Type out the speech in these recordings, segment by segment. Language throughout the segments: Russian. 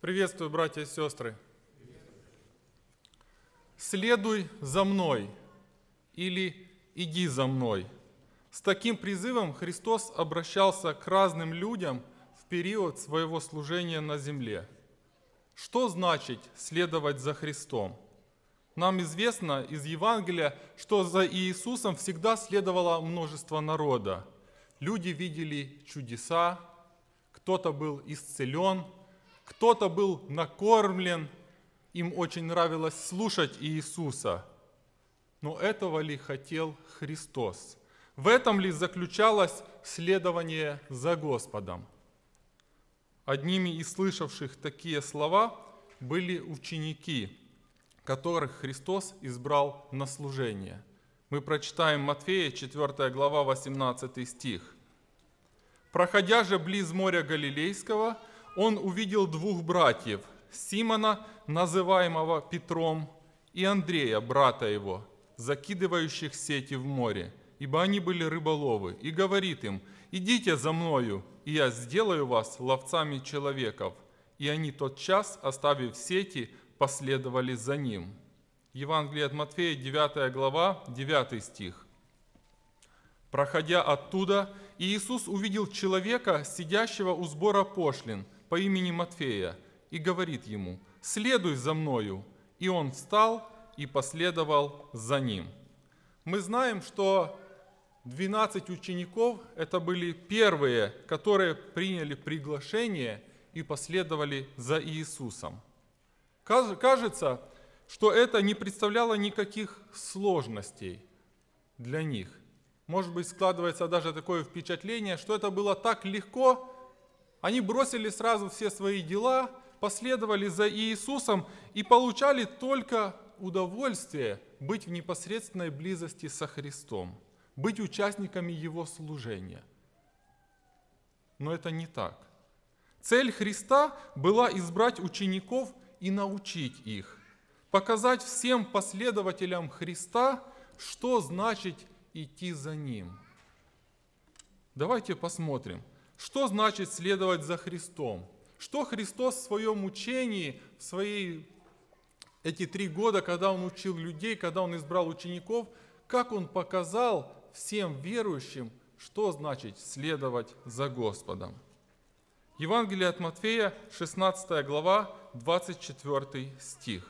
Приветствую, братья и сестры. Следуй за мной или иди за мной. С таким призывом Христос обращался к разным людям в период своего служения на земле. Что значит следовать за Христом? Нам известно из Евангелия, что за Иисусом всегда следовало множество народа. Люди видели чудеса, кто-то был исцелен – кто-то был накормлен, им очень нравилось слушать Иисуса. Но этого ли хотел Христос? В этом ли заключалось следование за Господом? Одними из слышавших такие слова были ученики, которых Христос избрал на служение. Мы прочитаем Матфея 4 глава 18 стих. «Проходя же близ моря Галилейского, он увидел двух братьев, Симона, называемого Петром, и Андрея, брата его, закидывающих сети в море, ибо они были рыболовы, и говорит им, «Идите за мною, и я сделаю вас ловцами человеков». И они тот час, оставив сети, последовали за ним». Евангелие от Матфея, 9 глава, 9 стих. «Проходя оттуда, Иисус увидел человека, сидящего у сбора пошлин – по имени Матфея и говорит ему, «Следуй за мною». И он встал и последовал за ним. Мы знаем, что 12 учеников – это были первые, которые приняли приглашение и последовали за Иисусом. Кажется, что это не представляло никаких сложностей для них. Может быть, складывается даже такое впечатление, что это было так легко, они бросили сразу все свои дела, последовали за Иисусом и получали только удовольствие быть в непосредственной близости со Христом, быть участниками Его служения. Но это не так. Цель Христа была избрать учеников и научить их, показать всем последователям Христа, что значит идти за Ним. Давайте посмотрим. Что значит следовать за Христом? Что Христос в своем учении, в своей эти три года, когда Он учил людей, когда Он избрал учеников, как Он показал всем верующим, что значит следовать за Господом. Евангелие от Матфея, 16 глава, 24 стих.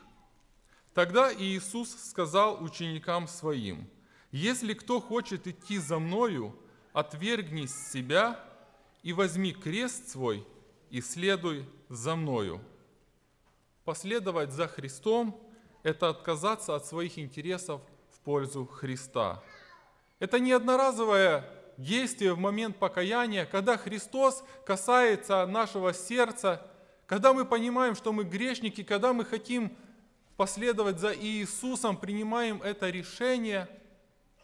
Тогда Иисус сказал ученикам своим, «Если кто хочет идти за Мною, отвергнись себя и возьми крест свой и следуй за мною. Последовать за Христом – это отказаться от своих интересов в пользу Христа. Это не одноразовое действие в момент покаяния, когда Христос касается нашего сердца, когда мы понимаем, что мы грешники, когда мы хотим последовать за Иисусом, принимаем это решение.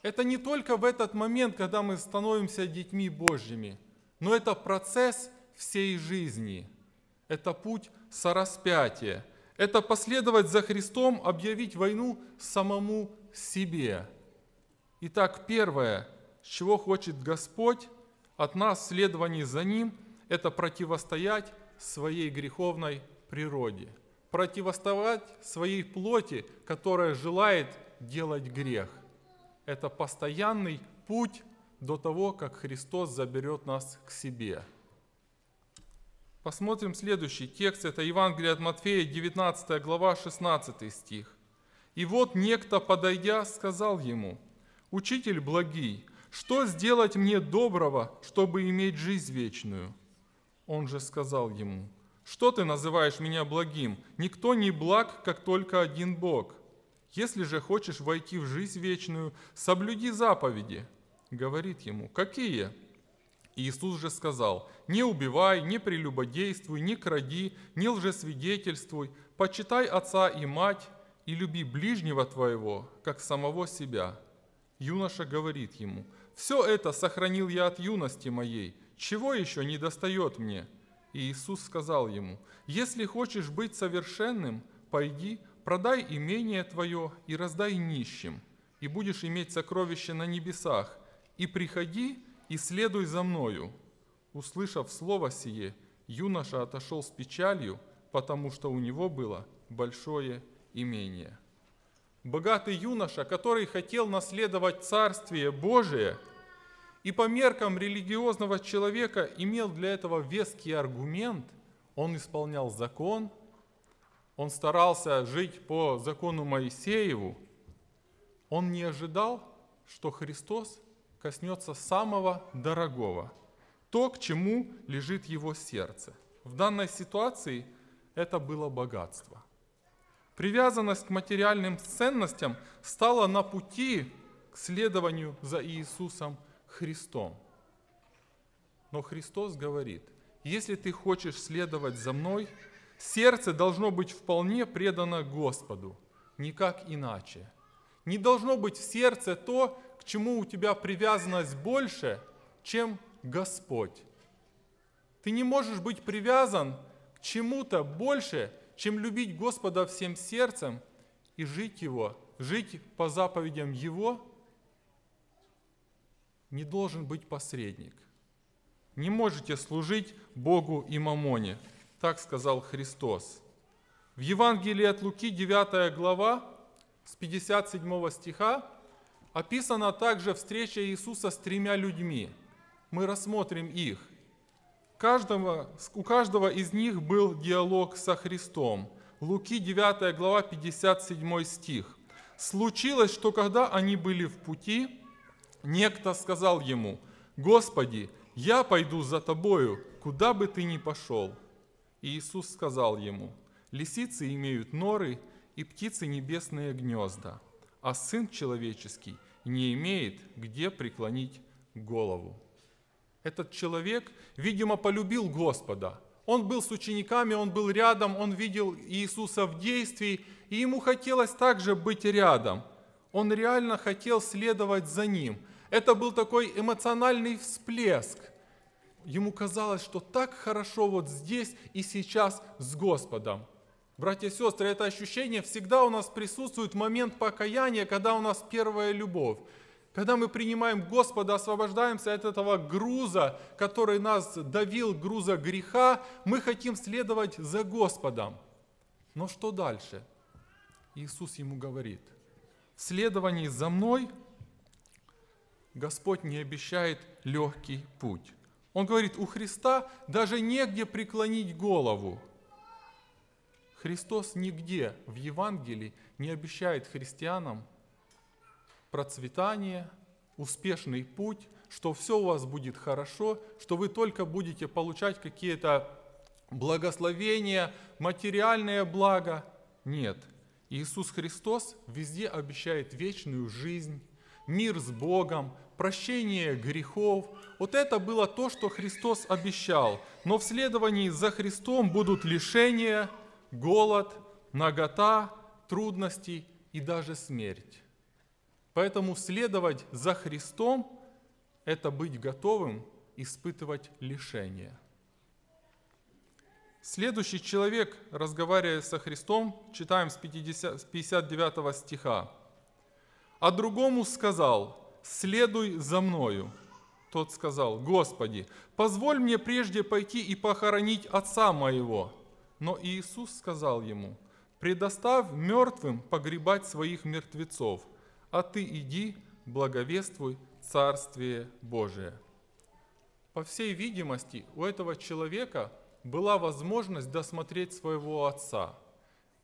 Это не только в этот момент, когда мы становимся детьми Божьими – но это процесс всей жизни. Это путь сораспятия. Это последовать за Христом, объявить войну самому себе. Итак, первое, чего хочет Господь от нас в за Ним, это противостоять своей греховной природе, противостоять своей плоти, которая желает делать грех. Это постоянный путь до того, как Христос заберет нас к себе. Посмотрим следующий текст. Это Евангелие от Матфея, 19 глава, 16 стих. «И вот некто, подойдя, сказал ему, «Учитель благий, что сделать мне доброго, чтобы иметь жизнь вечную?» Он же сказал ему, «Что ты называешь меня благим? Никто не благ, как только один Бог. Если же хочешь войти в жизнь вечную, соблюди заповеди» говорит ему, какие? Иисус же сказал, не убивай, не прелюбодействуй, не кради, не лжесвидетельствуй, почитай отца и мать, и люби ближнего твоего, как самого себя. Юноша говорит ему, все это сохранил я от юности моей, чего еще не достает мне? И Иисус сказал ему, если хочешь быть совершенным, пойди, продай имение твое и раздай нищим, и будешь иметь сокровище на небесах, и приходи, и следуй за мною». Услышав слово сие, юноша отошел с печалью, потому что у него было большое имение. Богатый юноша, который хотел наследовать Царствие Божие, и по меркам религиозного человека имел для этого веский аргумент, он исполнял закон, он старался жить по закону Моисееву, он не ожидал, что Христос коснется самого дорогого, то, к чему лежит его сердце. В данной ситуации это было богатство. Привязанность к материальным ценностям стала на пути к следованию за Иисусом Христом. Но Христос говорит, если ты хочешь следовать за мной, сердце должно быть вполне предано Господу, никак иначе. Не должно быть в сердце то, к чему у тебя привязанность больше, чем Господь. Ты не можешь быть привязан к чему-то больше, чем любить Господа всем сердцем и жить Его, жить по заповедям Его. Не должен быть посредник. Не можете служить Богу и Мамоне. Так сказал Христос. В Евангелии от Луки 9 глава с 57 стиха Описана также встреча Иисуса с тремя людьми. Мы рассмотрим их. Каждого, у каждого из них был диалог со Христом. Луки 9 глава 57 стих. «Случилось, что когда они были в пути, некто сказал ему, «Господи, я пойду за тобою, куда бы ты ни пошел». И Иисус сказал ему, «Лисицы имеют норы, и птицы небесные гнезда, а Сын Человеческий не имеет где преклонить голову. Этот человек, видимо, полюбил Господа. Он был с учениками, он был рядом, он видел Иисуса в действии, и ему хотелось также быть рядом. Он реально хотел следовать за ним. Это был такой эмоциональный всплеск. Ему казалось, что так хорошо вот здесь и сейчас с Господом. Братья и сестры, это ощущение всегда у нас присутствует в момент покаяния, когда у нас первая любовь. Когда мы принимаем Господа, освобождаемся от этого груза, который нас давил, груза греха, мы хотим следовать за Господом. Но что дальше? Иисус ему говорит, в следовании за мной Господь не обещает легкий путь. Он говорит, у Христа даже негде преклонить голову – Христос нигде в Евангелии не обещает христианам процветание, успешный путь, что все у вас будет хорошо, что вы только будете получать какие-то благословения, материальное благо. Нет. Иисус Христос везде обещает вечную жизнь, мир с Богом, прощение грехов. Вот это было то, что Христос обещал. Но в следовании за Христом будут лишения – голод, нагота, трудности и даже смерть. Поэтому следовать за Христом – это быть готовым испытывать лишения. Следующий человек, разговаривая со Христом, читаем с 50, 59 стиха. «А другому сказал, следуй за мною». Тот сказал, «Господи, позволь мне прежде пойти и похоронить отца моего». Но Иисус сказал ему, «Предоставь мертвым погребать своих мертвецов, а ты иди, благовествуй Царствие Божие». По всей видимости, у этого человека была возможность досмотреть своего отца.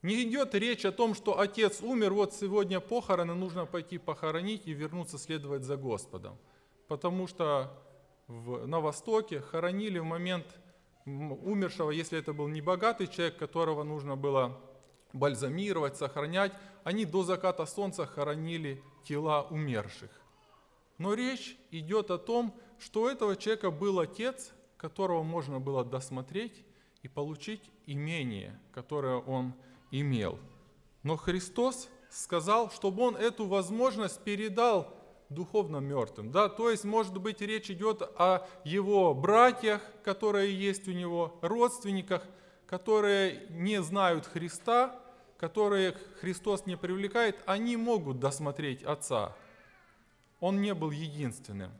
Не идет речь о том, что отец умер, вот сегодня похороны, нужно пойти похоронить и вернуться следовать за Господом. Потому что в, на Востоке хоронили в момент – умершего, если это был не богатый человек, которого нужно было бальзамировать, сохранять, они до заката солнца хоронили тела умерших. Но речь идет о том, что у этого человека был отец, которого можно было досмотреть и получить имение, которое он имел. Но Христос сказал, чтобы он эту возможность передал духовно мертвым. Да? То есть, может быть, речь идет о его братьях, которые есть у него, родственниках, которые не знают Христа, которые Христос не привлекает, они могут досмотреть Отца. Он не был единственным.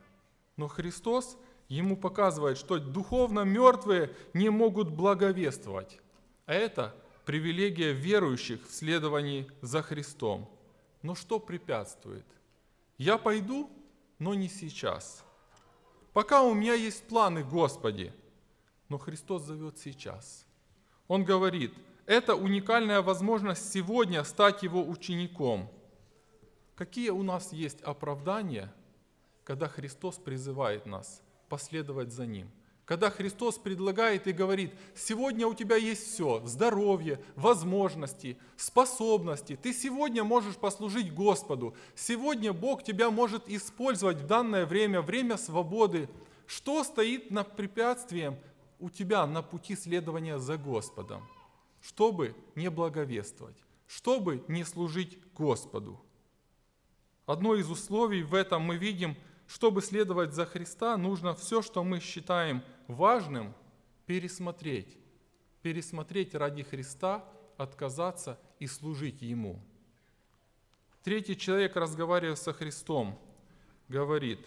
Но Христос ему показывает, что духовно мертвые не могут благовествовать. А это привилегия верующих в следовании за Христом. Но что препятствует? Я пойду, но не сейчас. Пока у меня есть планы, Господи. Но Христос зовет сейчас. Он говорит, это уникальная возможность сегодня стать Его учеником. Какие у нас есть оправдания, когда Христос призывает нас последовать за Ним – когда Христос предлагает и говорит, сегодня у тебя есть все, здоровье, возможности, способности, ты сегодня можешь послужить Господу, сегодня Бог тебя может использовать в данное время, время свободы. Что стоит на препятствием у тебя на пути следования за Господом, чтобы не благовествовать, чтобы не служить Господу? Одно из условий в этом мы видим, чтобы следовать за Христа, нужно все, что мы считаем – важным пересмотреть, пересмотреть ради Христа, отказаться и служить Ему. Третий человек, разговаривая со Христом, говорит,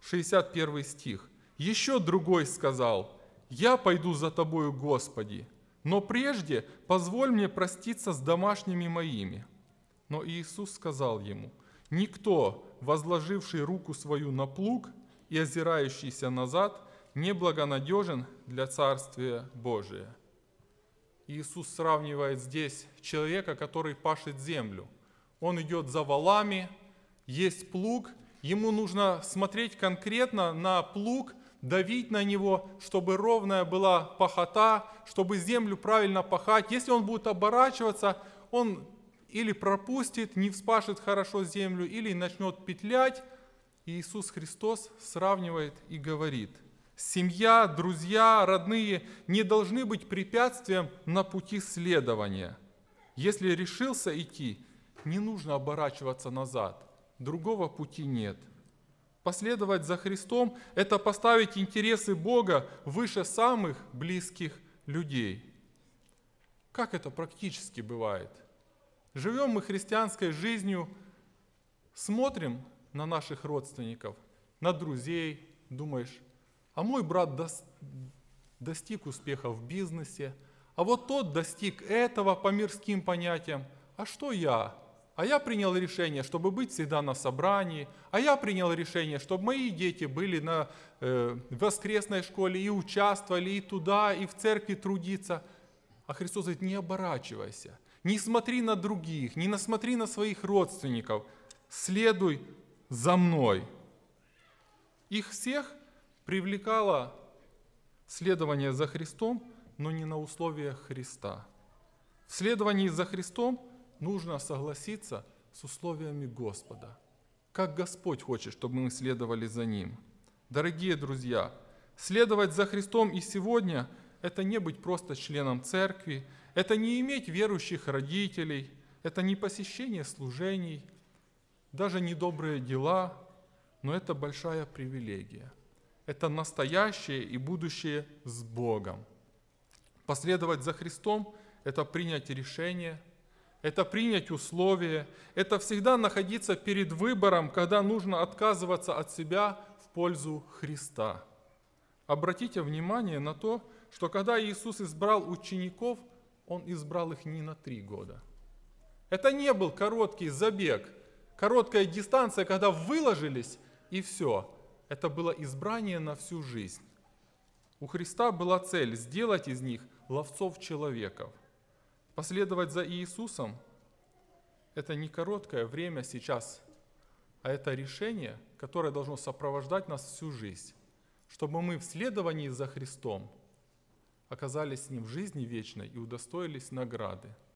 61 стих, «Еще другой сказал, «Я пойду за тобою, Господи, но прежде позволь мне проститься с домашними моими». Но Иисус сказал ему, «Никто, возложивший руку свою на плуг и озирающийся назад, неблагонадежен для Царствия Божия. Иисус сравнивает здесь человека, который пашет землю. Он идет за валами, есть плуг, ему нужно смотреть конкретно на плуг, давить на него, чтобы ровная была пахота, чтобы землю правильно пахать. Если он будет оборачиваться, он или пропустит, не вспашет хорошо землю, или начнет петлять. И Иисус Христос сравнивает и говорит – Семья, друзья, родные не должны быть препятствием на пути следования. Если решился идти, не нужно оборачиваться назад. Другого пути нет. Последовать за Христом – это поставить интересы Бога выше самых близких людей. Как это практически бывает? Живем мы христианской жизнью, смотрим на наших родственников, на друзей, думаешь, а мой брат достиг успеха в бизнесе, а вот тот достиг этого по мирским понятиям, а что я? А я принял решение, чтобы быть всегда на собрании, а я принял решение, чтобы мои дети были на э, воскресной школе и участвовали и туда, и в церкви трудиться. А Христос говорит, не оборачивайся, не смотри на других, не насмотри на своих родственников, следуй за мной. Их всех привлекало следование за Христом, но не на условиях Христа. В следовании за Христом нужно согласиться с условиями Господа, как Господь хочет, чтобы мы следовали за Ним. Дорогие друзья, следовать за Христом и сегодня – это не быть просто членом церкви, это не иметь верующих родителей, это не посещение служений, даже не добрые дела, но это большая привилегия – это настоящее и будущее с Богом. Последовать за Христом – это принять решение, это принять условия, это всегда находиться перед выбором, когда нужно отказываться от себя в пользу Христа. Обратите внимание на то, что когда Иисус избрал учеников, Он избрал их не на три года. Это не был короткий забег, короткая дистанция, когда выложились и все – это было избрание на всю жизнь. У Христа была цель сделать из них ловцов человеков. Последовать за Иисусом – это не короткое время сейчас, а это решение, которое должно сопровождать нас всю жизнь, чтобы мы в следовании за Христом оказались с Ним в жизни вечной и удостоились награды –